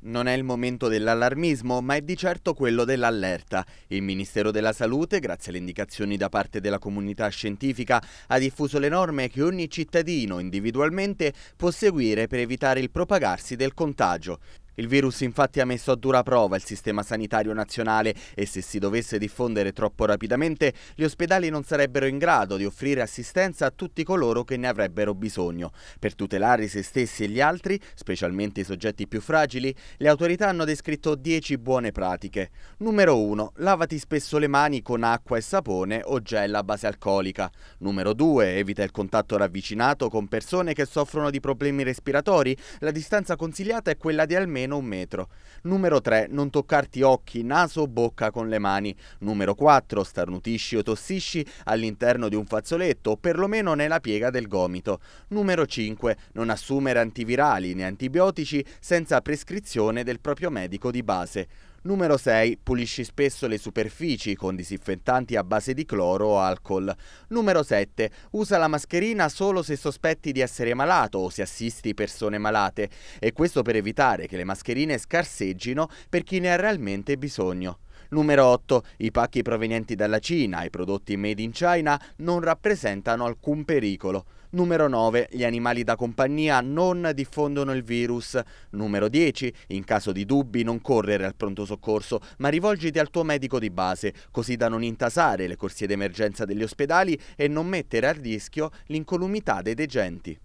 Non è il momento dell'allarmismo, ma è di certo quello dell'allerta. Il Ministero della Salute, grazie alle indicazioni da parte della comunità scientifica, ha diffuso le norme che ogni cittadino individualmente può seguire per evitare il propagarsi del contagio. Il virus infatti ha messo a dura prova il sistema sanitario nazionale e se si dovesse diffondere troppo rapidamente gli ospedali non sarebbero in grado di offrire assistenza a tutti coloro che ne avrebbero bisogno. Per tutelare se stessi e gli altri, specialmente i soggetti più fragili, le autorità hanno descritto 10 buone pratiche. Numero 1. Lavati spesso le mani con acqua e sapone o gel a base alcolica. Numero 2. Evita il contatto ravvicinato con persone che soffrono di problemi respiratori. La distanza consigliata è quella di almeno almeno un metro. Numero 3. Non toccarti occhi, naso o bocca con le mani. Numero 4. Starnutisci o tossisci all'interno di un fazzoletto o perlomeno nella piega del gomito. Numero 5. Non assumere antivirali né antibiotici senza prescrizione del proprio medico di base. Numero 6. Pulisci spesso le superfici con disinfettanti a base di cloro o alcol. Numero 7. Usa la mascherina solo se sospetti di essere malato o se assisti persone malate e questo per evitare che le mascherine scarseggino per chi ne ha realmente bisogno. Numero 8. I pacchi provenienti dalla Cina e i prodotti made in China non rappresentano alcun pericolo. Numero 9. Gli animali da compagnia non diffondono il virus. Numero 10. In caso di dubbi non correre al pronto soccorso, ma rivolgiti al tuo medico di base, così da non intasare le corsie d'emergenza degli ospedali e non mettere a rischio l'incolumità dei degenti.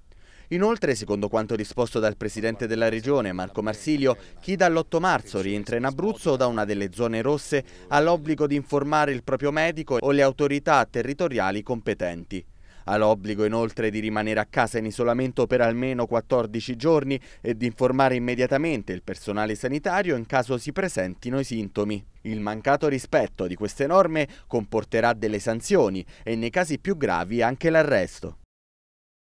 Inoltre, secondo quanto disposto dal presidente della regione Marco Marsilio, chi dall'8 marzo rientra in Abruzzo o da una delle zone rosse ha l'obbligo di informare il proprio medico o le autorità territoriali competenti. Ha l'obbligo inoltre di rimanere a casa in isolamento per almeno 14 giorni e di informare immediatamente il personale sanitario in caso si presentino i sintomi. Il mancato rispetto di queste norme comporterà delle sanzioni e nei casi più gravi anche l'arresto.